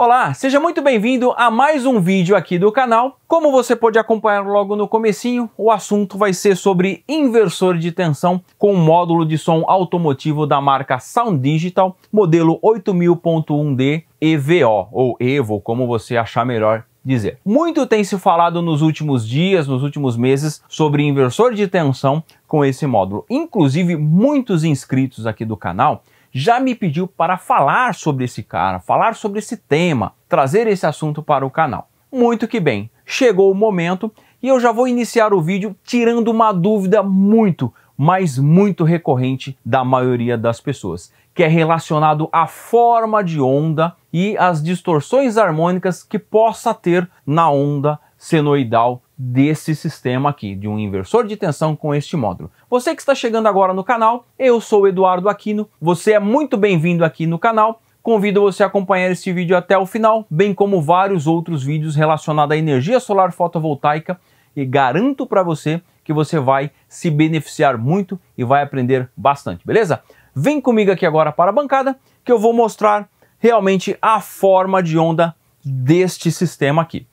Olá, seja muito bem-vindo a mais um vídeo aqui do canal. Como você pode acompanhar logo no comecinho, o assunto vai ser sobre inversor de tensão com módulo de som automotivo da marca Sound Digital, modelo 8000.1D EVO, ou EVO, como você achar melhor dizer. Muito tem se falado nos últimos dias, nos últimos meses, sobre inversor de tensão com esse módulo. Inclusive, muitos inscritos aqui do canal já me pediu para falar sobre esse cara, falar sobre esse tema, trazer esse assunto para o canal. Muito que bem, chegou o momento e eu já vou iniciar o vídeo tirando uma dúvida muito, mas muito recorrente da maioria das pessoas, que é relacionado à forma de onda e às distorções harmônicas que possa ter na onda senoidal desse sistema aqui, de um inversor de tensão com este módulo. Você que está chegando agora no canal, eu sou Eduardo Aquino, você é muito bem-vindo aqui no canal. Convido você a acompanhar este vídeo até o final, bem como vários outros vídeos relacionados à energia solar fotovoltaica e garanto para você que você vai se beneficiar muito e vai aprender bastante, beleza? Vem comigo aqui agora para a bancada que eu vou mostrar realmente a forma de onda deste sistema aqui.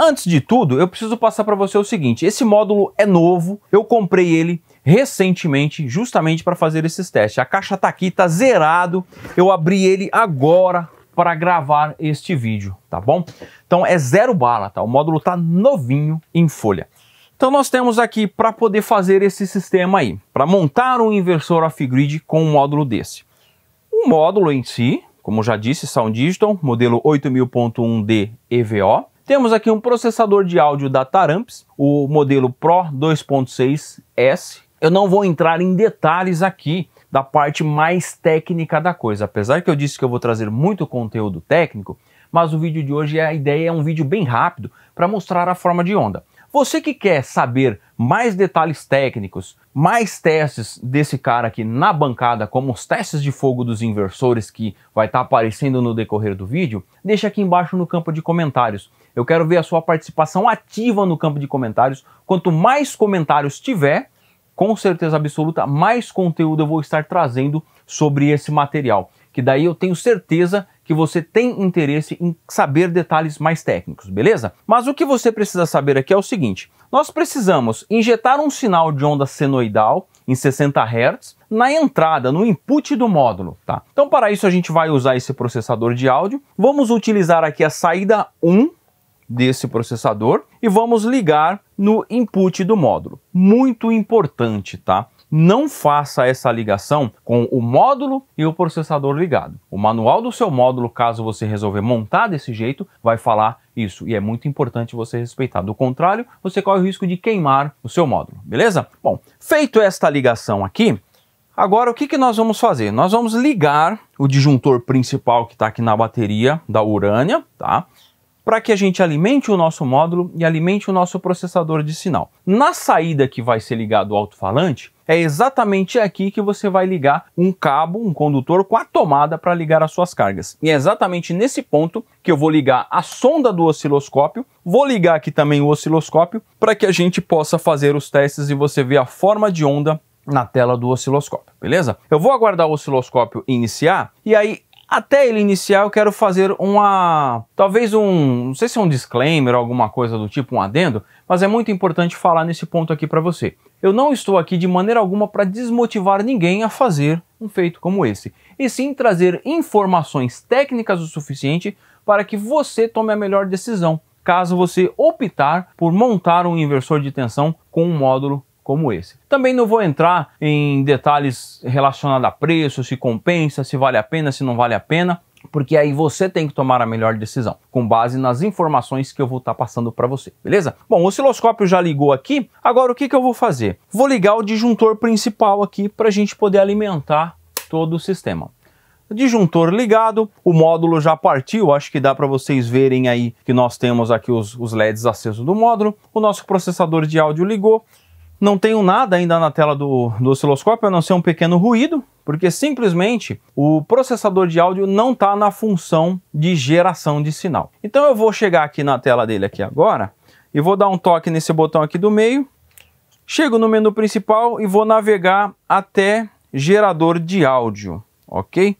Antes de tudo, eu preciso passar para você o seguinte: esse módulo é novo, eu comprei ele recentemente, justamente para fazer esses testes. A caixa está aqui, está zerado. Eu abri ele agora para gravar este vídeo, tá bom? Então é zero bala, tá? O módulo está novinho em folha. Então nós temos aqui para poder fazer esse sistema aí, para montar um inversor off-grid com um módulo desse. O módulo em si, como já disse, Sound Digital, modelo 8000.1D EVO, temos aqui um processador de áudio da Taramps, o modelo Pro 2.6S. Eu não vou entrar em detalhes aqui da parte mais técnica da coisa, apesar que eu disse que eu vou trazer muito conteúdo técnico, mas o vídeo de hoje, a ideia é um vídeo bem rápido para mostrar a forma de onda. Você que quer saber mais detalhes técnicos, mais testes desse cara aqui na bancada, como os testes de fogo dos inversores que vai estar tá aparecendo no decorrer do vídeo, deixa aqui embaixo no campo de comentários. Eu quero ver a sua participação ativa no campo de comentários. Quanto mais comentários tiver, com certeza absoluta, mais conteúdo eu vou estar trazendo sobre esse material. Que daí eu tenho certeza que você tem interesse em saber detalhes mais técnicos, beleza? Mas o que você precisa saber aqui é o seguinte: nós precisamos injetar um sinal de onda senoidal em 60 Hz na entrada, no input do módulo, tá? Então para isso a gente vai usar esse processador de áudio. Vamos utilizar aqui a saída 1 desse processador e vamos ligar no input do módulo. Muito importante, tá? não faça essa ligação com o módulo e o processador ligado. O manual do seu módulo, caso você resolver montar desse jeito, vai falar isso e é muito importante você respeitar. Do contrário, você corre o risco de queimar o seu módulo, beleza? Bom, feito esta ligação aqui, Agora, o que, que nós vamos fazer? Nós vamos ligar o disjuntor principal que está aqui na bateria da Urânia, tá? para que a gente alimente o nosso módulo e alimente o nosso processador de sinal. Na saída que vai ser ligado o alto-falante, é exatamente aqui que você vai ligar um cabo, um condutor com a tomada para ligar as suas cargas. E é exatamente nesse ponto que eu vou ligar a sonda do osciloscópio, vou ligar aqui também o osciloscópio para que a gente possa fazer os testes e você ver a forma de onda na tela do osciloscópio, beleza? Eu vou aguardar o osciloscópio iniciar e aí até ele iniciar, eu quero fazer uma. talvez um. não sei se é um disclaimer ou alguma coisa do tipo, um adendo, mas é muito importante falar nesse ponto aqui para você. Eu não estou aqui de maneira alguma para desmotivar ninguém a fazer um feito como esse, e sim trazer informações técnicas o suficiente para que você tome a melhor decisão, caso você optar por montar um inversor de tensão com um módulo como esse. Também não vou entrar em detalhes relacionados a preço, se compensa, se vale a pena, se não vale a pena, porque aí você tem que tomar a melhor decisão, com base nas informações que eu vou estar tá passando para você, beleza? Bom, o osciloscópio já ligou aqui, agora o que, que eu vou fazer? Vou ligar o disjuntor principal aqui para a gente poder alimentar todo o sistema disjuntor ligado, o módulo já partiu, acho que dá para vocês verem aí que nós temos aqui os, os LEDs acesos do módulo, o nosso processador de áudio ligou, não tenho nada ainda na tela do, do osciloscópio, a não ser um pequeno ruído, porque simplesmente o processador de áudio não está na função de geração de sinal. Então eu vou chegar aqui na tela dele aqui agora e vou dar um toque nesse botão aqui do meio, chego no menu principal e vou navegar até gerador de áudio, ok?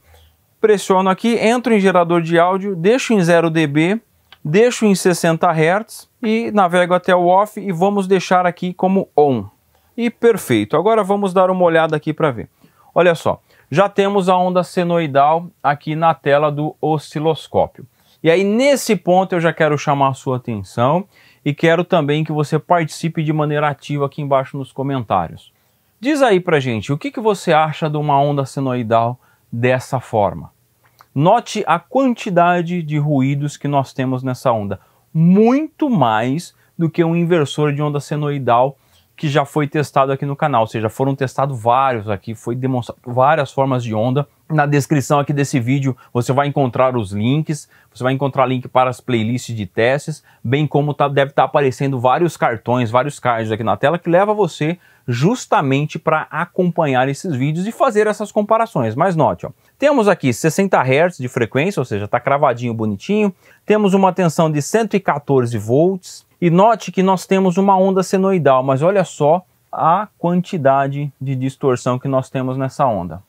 Pressiono aqui, entro em gerador de áudio, deixo em 0 dB deixo em 60 Hz e navego até o off e vamos deixar aqui como on. E perfeito, agora vamos dar uma olhada aqui para ver. Olha só, já temos a onda senoidal aqui na tela do osciloscópio. E aí nesse ponto eu já quero chamar a sua atenção e quero também que você participe de maneira ativa aqui embaixo nos comentários. Diz aí pra gente, o que, que você acha de uma onda senoidal dessa forma? Note a quantidade de ruídos que nós temos nessa onda, muito mais do que um inversor de onda senoidal que já foi testado aqui no canal, ou seja, foram testados vários aqui, foi demonstrado várias formas de onda. Na descrição aqui desse vídeo você vai encontrar os links, você vai encontrar link para as playlists de testes, bem como tá, deve estar tá aparecendo vários cartões, vários cards aqui na tela que leva você justamente para acompanhar esses vídeos e fazer essas comparações. Mas note, ó, temos aqui 60 Hz de frequência, ou seja, está cravadinho bonitinho. Temos uma tensão de 114 volts. E note que nós temos uma onda senoidal, mas olha só a quantidade de distorção que nós temos nessa onda.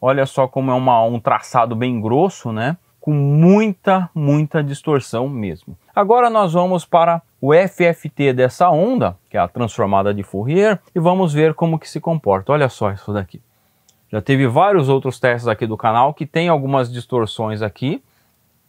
Olha só como é uma, um traçado bem grosso, né? com muita, muita distorção mesmo. Agora nós vamos para o FFT dessa onda, que é a transformada de Fourier, e vamos ver como que se comporta. Olha só isso daqui. Já teve vários outros testes aqui do canal que tem algumas distorções aqui.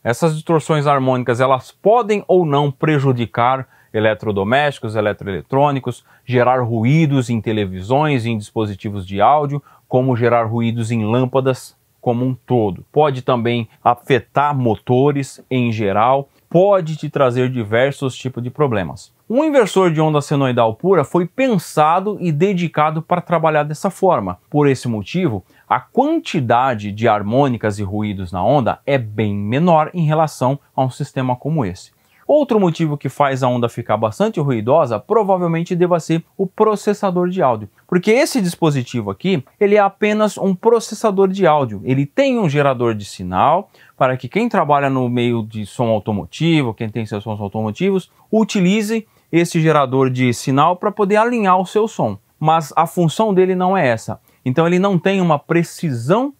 Essas distorções harmônicas, elas podem ou não prejudicar eletrodomésticos, eletroeletrônicos, gerar ruídos em televisões, em dispositivos de áudio, como gerar ruídos em lâmpadas como um todo. Pode também afetar motores em geral, pode te trazer diversos tipos de problemas. Um inversor de onda senoidal pura foi pensado e dedicado para trabalhar dessa forma. Por esse motivo, a quantidade de harmônicas e ruídos na onda é bem menor em relação a um sistema como esse. Outro motivo que faz a onda ficar bastante ruidosa provavelmente deva ser o processador de áudio, porque esse dispositivo aqui, ele é apenas um processador de áudio, ele tem um gerador de sinal para que quem trabalha no meio de som automotivo, quem tem seus sons automotivos, utilize esse gerador de sinal para poder alinhar o seu som, mas a função dele não é essa. Então ele não tem uma precisão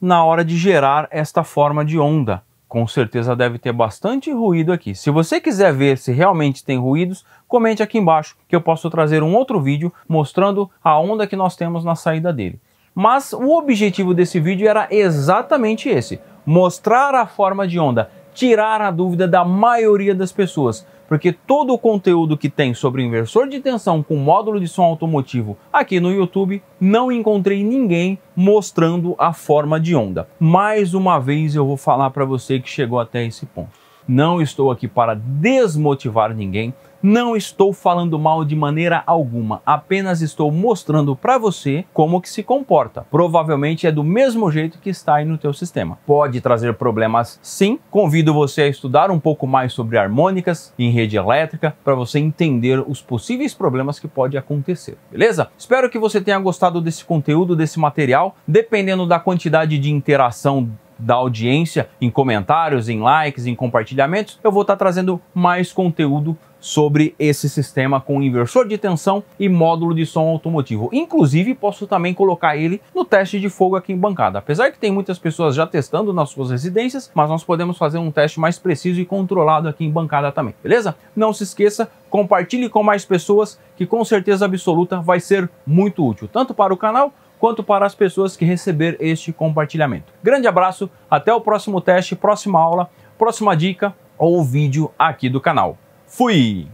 na hora de gerar esta forma de onda com certeza deve ter bastante ruído aqui. Se você quiser ver se realmente tem ruídos, comente aqui embaixo que eu posso trazer um outro vídeo mostrando a onda que nós temos na saída dele. Mas o objetivo desse vídeo era exatamente esse, mostrar a forma de onda, tirar a dúvida da maioria das pessoas, porque todo o conteúdo que tem sobre inversor de tensão com módulo de som automotivo aqui no YouTube, não encontrei ninguém mostrando a forma de onda. Mais uma vez eu vou falar para você que chegou até esse ponto. Não estou aqui para desmotivar ninguém, não estou falando mal de maneira alguma, apenas estou mostrando para você como que se comporta. Provavelmente é do mesmo jeito que está aí no teu sistema. Pode trazer problemas sim. Convido você a estudar um pouco mais sobre harmônicas em rede elétrica para você entender os possíveis problemas que pode acontecer, beleza? Espero que você tenha gostado desse conteúdo, desse material. Dependendo da quantidade de interação da audiência em comentários, em likes, em compartilhamentos, eu vou estar tá trazendo mais conteúdo sobre esse sistema com inversor de tensão e módulo de som automotivo. Inclusive, posso também colocar ele no teste de fogo aqui em bancada. Apesar que tem muitas pessoas já testando nas suas residências, mas nós podemos fazer um teste mais preciso e controlado aqui em bancada também, beleza? Não se esqueça, compartilhe com mais pessoas que com certeza absoluta vai ser muito útil, tanto para o canal quanto para as pessoas que receber este compartilhamento. Grande abraço, até o próximo teste, próxima aula, próxima dica ou vídeo aqui do canal. Fui!